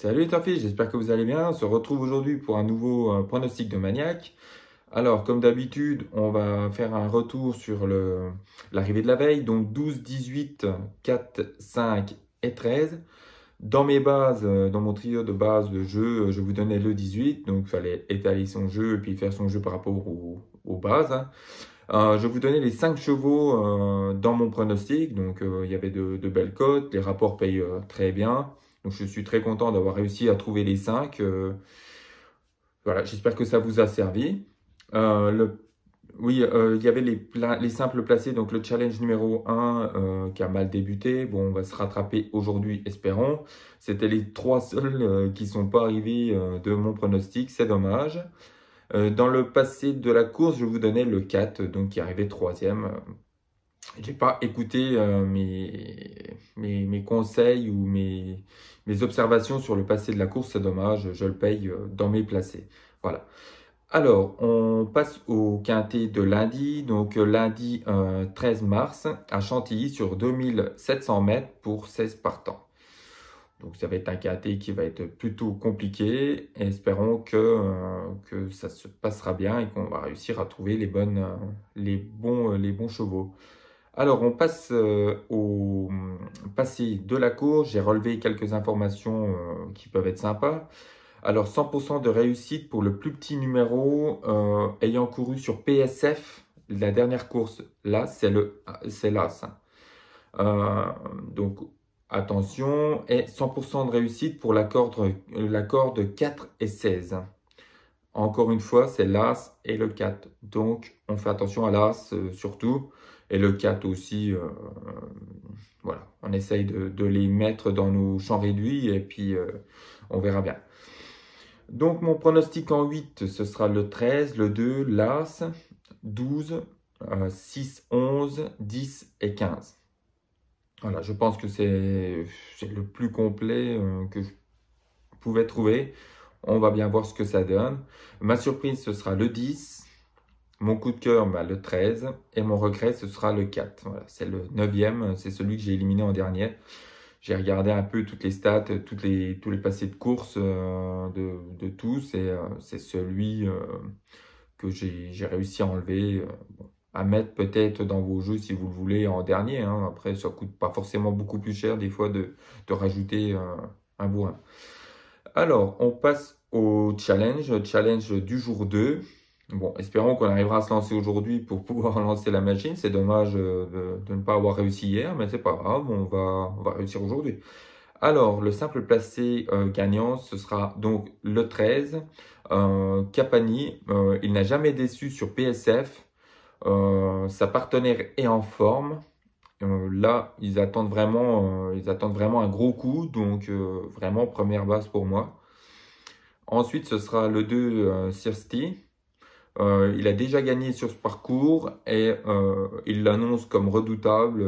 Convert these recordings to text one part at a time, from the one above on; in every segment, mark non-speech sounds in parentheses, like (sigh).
Salut Tafis, j'espère que vous allez bien. On se retrouve aujourd'hui pour un nouveau euh, pronostic de maniaque. Alors, comme d'habitude, on va faire un retour sur l'arrivée de la veille. Donc 12, 18, 4, 5 et 13. Dans mes bases, euh, dans mon trio de base de jeu, euh, je vous donnais le 18. Donc, il fallait étaler son jeu et puis faire son jeu par rapport aux bases. Hein. je vous donnais les 5 chevaux dans mon pronostic. Donc, il y avait de, de belles cotes. Les rapports payent très bien je suis très content d'avoir réussi à trouver les 5. Euh, voilà, j'espère que ça vous a servi. Euh, oui, euh, il y avait les, simples placés, donc le challenge numéro 1 qui a mal débuté. Bon, on va se rattraper aujourd'hui, espérons. C'était les trois seuls qui ne sont pas arrivés de mon pronostic, c'est dommage. dans le passé de la course, je vous donnais le 4, donc qui arrivait troisième. J'ai pas écouté mes, mes, conseils ou mes, observations sur le passé de la course, c'est dommage, je le paye euh, dans mes placés. Voilà. Alors, on passe au quintet de lundi, donc euh, lundi 13 euh, mars à Chantilly sur 2700 mètres pour 16 partants. Donc ça va être un quintet qui va être plutôt compliqué. espérons que, que ça se passera bien et qu'on va réussir à trouver les, bonnes, les, bons, les bons chevaux. Alors, on passe euh, au passé de la course, J'ai relevé quelques informations euh, qui peuvent être sympas. Alors, 100% de réussite pour le plus petit numéro euh, ayant couru sur PSF la dernière course. Là, c'est le, c'est là donc, attention. Et 100% de réussite pour l'accord de la 4 et 16. Encore une fois, c'est l'As et le 4. Donc, on fait attention à l'As euh, surtout. Et le 4 aussi, euh, euh, voilà. On essaye de, de, les mettre dans nos champs réduits et puis on verra bien. Donc, mon pronostic en 8, ce sera le 13, le 2, l'As, 12, 6, 11, 10 et 15. Voilà, je pense que c'est le plus complet que je pouvais trouver. On va bien voir ce que ça donne. Ma surprise, ce sera le 10. Mon coup de cœur, bah, le 13. Et mon regret, ce sera le 4. c'est le 9e. C'est celui que j'ai éliminé en dernier. J'ai regardé un peu toutes les stats, toutes les, tous les passés de course euh, de, de, tous. Et euh, c'est celui euh, que j'ai réussi à enlever. à mettre peut-être dans vos jeux si vous le voulez en dernier. Hein. Après, ça coûte pas forcément beaucoup plus cher des fois de, de rajouter un bourrin. Alors, on passe au challenge, challenge du jour 2. Bon, espérons qu'on arrivera à se lancer aujourd'hui pour (laughs) pouvoir lancer la machine. C'est dommage euh, de, ne pas avoir réussi hier, mais c'est pas grave, on va, on va réussir aujourd'hui. Alors, le simple placé euh, gagnant, ce sera donc le 13. Euh, Capani, il n'a jamais déçu sur PSF. sa partenaire est en forme. Euh, là, ils attendent vraiment, euh, ils attendent vraiment un gros coup, donc euh, vraiment première base pour moi. Ensuite, ce sera le 2 Sirsti. il a déjà gagné sur ce parcours et il l'annonce comme redoutable.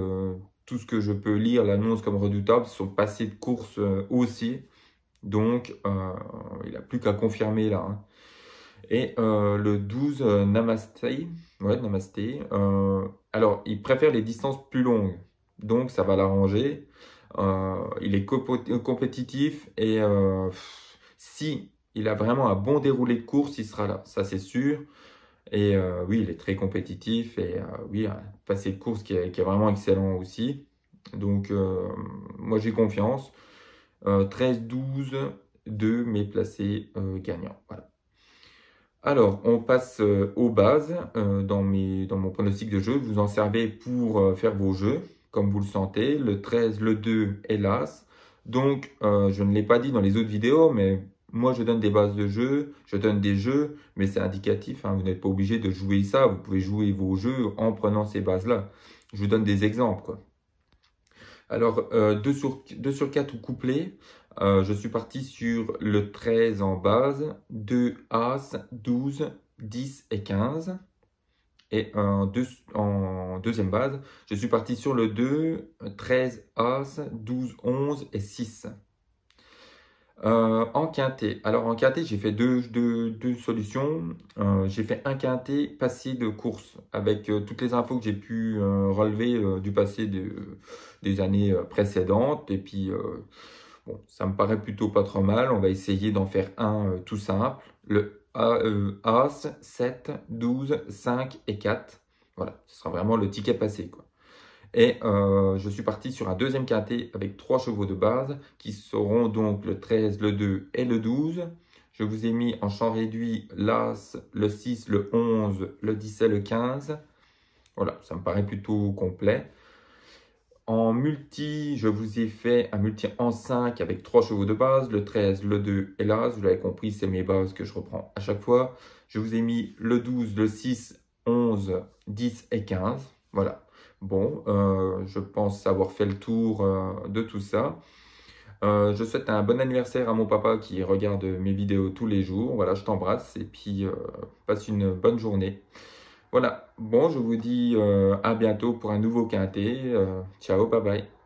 tout ce que je peux lire l'annonce comme redoutable. Son passé de course aussi. Donc, il n'a plus qu'à confirmer là. Hein. Et euh, le 12, euh, Namaste. Ouais, Namaste. Euh, alors, il préfère les distances plus longues. Donc, ça va l'arranger. il est compétitif. Et si il a vraiment un bon déroulé de course, il sera là. Ça, c'est sûr. Et oui, il est très compétitif. Et oui, un passé de course qui est, qui vraiment excellent aussi. Donc, moi, j'ai confiance. 13-12, 2, mais placé gagnant. Voilà. Alors, on passe euh, aux bases. Euh, dans, mes, dans, mon pronostic de jeu, vous en servez pour euh, faire vos jeux, comme vous le sentez. Le 13, le 2 hélas, Donc, je ne l'ai pas dit dans les autres vidéos, mais moi, je donne des bases de jeu, je donne des jeux, mais c'est indicatif. Hein. vous n'êtes pas obligé de jouer ça. Vous pouvez jouer vos jeux en prenant ces bases-là. Je vous donne des exemples. Quoi. Alors, 2, euh, sur, 4 ou euh, je suis parti sur le 13 en base, 2 As, 12, 10 et 15. Et en deuxième base, je suis parti sur le 2, 13 As, 12, 11 et 6. Euh, en quintet. Alors en quintet, j'ai fait deux, solutions. Euh, j'ai fait un quintet passé de course avec euh, toutes les infos que j'ai pu relever du passé des années précédentes. Et puis, bon, ça me paraît plutôt pas trop mal. On va essayer d'en faire un tout simple. Le A, As, 7, 12, 5 et 4. Voilà, ce sera vraiment le ticket passé. Quoi. Et euh, je suis parti sur un deuxième quintet avec trois chevaux de base qui seront donc le 13, le 2 et le 12. Je vous ai mis en champ réduit l'As, le 6, le 11, le 10 et le 15. Voilà, ça me paraît plutôt complet. En multi, je vous ai fait un multi en 5 avec trois chevaux de base, le 13, le 2 et l'As. Vous l'avez compris, c'est mes bases que je reprends à chaque fois. Je vous ai mis le 12, le 6, 11, 10 et 15. Voilà. Bon, euh, je pense avoir fait le tour euh, de tout ça. Euh, je souhaite un bon anniversaire à mon papa qui regarde mes vidéos tous les jours. Voilà, je t'embrasse et puis passe une bonne journée. Voilà, bon, je vous dis à bientôt pour un nouveau quintet. ciao, bye bye.